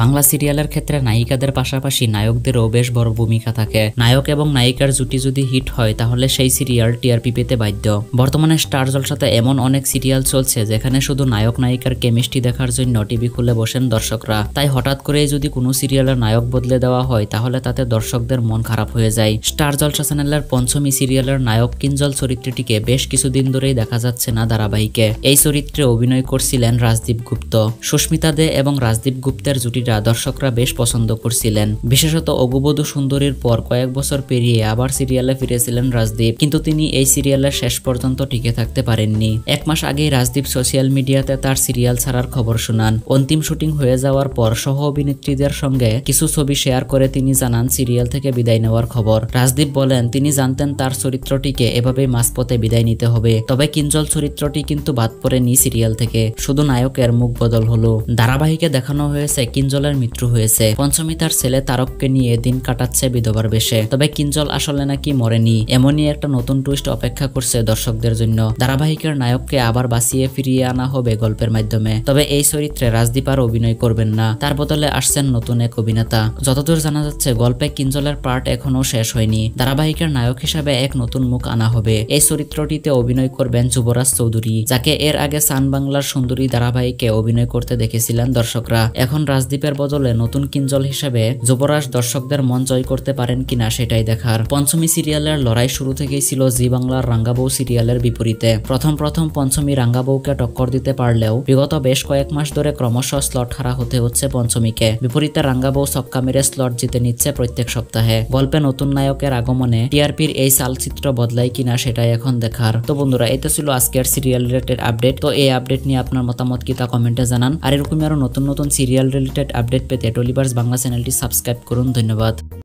বাংলা সিরিয়ালের ক্ষেত্রে নায়িকাদের পাশাপাশি নায়কদেরও বেশ বড় ভূমিকা থাকে নায়ক এবং নায়িকার জুটি যদি হিট হয় তাহলে সেই সিরিয়াল টিআরপি পেতে বাধ্য বর্তমানে স্টার জলসাতে এমন অনেক সিরিয়াল চলছে যেখানে শুধু নায়ক নায়িকার কেমিস্ট্রি দেখার জন্য টিভি খুলে বসেন দর্শকরা তাই হঠাৎ করে যদি কোনো সিরিয়ালের নায়ক বদলে দেওয়া হয় তাহলে তাতে দর্শকদের মন খারাপ হয়ে যায় স্টার জলসা চ্যানেলের পঞ্চমী সিরিয়ালের নায়ক কিঞ্জল চরিত্রটিকে বেশ কিছুদিন ধরেই দেখা যাচ্ছে না ধারাবাহিকে এই চরিত্রে অভিনয় করছিলেন রাজদীপ গুপ্ত সুস্মিতা দে এবং রাজদীপ গুপ্তের জুটি অভিনেত্রীরা দর্শকরা বেশ পছন্দ করছিলেন বিশেষত অগুবধু সুন্দরীর পর কয়েক বছর পেরিয়ে আবার সিরিয়ালে ফিরেছিলেন রাজদীপ কিন্তু তিনি এই সিরিয়ালের শেষ পর্যন্ত টিকে থাকতে পারেননি এক মাস আগেই রাজদীপ সোশ্যাল মিডিয়াতে তার সিরিয়াল ছাড়ার খবর শোনান অন্তিম শুটিং হয়ে যাওয়ার পর সহ অভিনেত্রীদের সঙ্গে কিছু ছবি শেয়ার করে তিনি জানান সিরিয়াল থেকে বিদায় নেওয়ার খবর রাজদীপ বলেন তিনি জানতেন তার চরিত্রটিকে এভাবে মাঝপথে বিদায় নিতে হবে তবে কিঞ্জল চরিত্রটি কিন্তু বাদ পড়েনি সিরিয়াল থেকে শুধু নায়কের মুখ বদল হলো ধারাবাহিকে দেখানো হয়েছে কিঞ্জল কিঞ্জলের মৃত্যু হয়েছে পঞ্চমী তার ছেলে তারককে নিয়ে দিন কাটাচ্ছে বিধবার বেশে তবে কিঞ্জল আসলে নাকি মরেনি এমনই একটা নতুন টুইস্ট অপেক্ষা করছে দর্শকদের জন্য ধারাবাহিকের নায়ককে আবার বাঁচিয়ে ফিরিয়ে আনা হবে গল্পের মাধ্যমে তবে এই চরিত্রে রাজদীপ আর অভিনয় করবেন না তার বদলে আসছেন নতুন এক অভিনেতা যতদূর জানা যাচ্ছে গল্পে কিঞ্জলের পার্ট এখনও শেষ হয়নি ধারাবাহিকের নায়ক হিসাবে এক নতুন মুখ আনা হবে এই চরিত্রটিতে অভিনয় করবেন যুবরাজ চৌধুরী যাকে এর আগে সান বাংলার সুন্দরী ধারাবাহিকে অভিনয় করতে দেখেছিলেন দর্শকরা এখন রাজ মাসদ্বীপের বদলে নতুন কিঞ্জল হিসেবে যুবরাজ দর্শকদের মন জয় করতে পারেন কিনা সেটাই দেখার পঞ্চমী সিরিয়ালের লড়াই শুরু থেকেই ছিল জি বাংলার রাঙ্গাবৌ সিরিয়ালের বিপরীতে প্রথম প্রথম পঞ্চমী রাঙ্গাবৌকে টক্কর দিতে পারলেও বিগত বেশ কয়েক মাস ধরে ক্রমশ স্লট হারা হতে হচ্ছে পঞ্চমীকে বিপরীতে রাঙ্গাবৌ সক্কা মেরে স্লট জিতে নিচ্ছে প্রত্যেক সপ্তাহে গল্পে নতুন নায়কের আগমনে টিআরপির এই চালচিত্র বদলায় কিনা সেটাই এখন দেখার তো বন্ধুরা এটা ছিল আজকের সিরিয়াল রিলেটেড আপডেট তো এই আপডেট নিয়ে আপনার মতামত কি তা কমেন্টে জানান আর এরকমই আরো নতুন নতুন সিরিয়াল রিলেটেড লেটেস্ট আপডেট পেতে টলিভার্স বাংলা চ্যানেলটি সাবস্ক্রাইব করুন ধন্যবাদ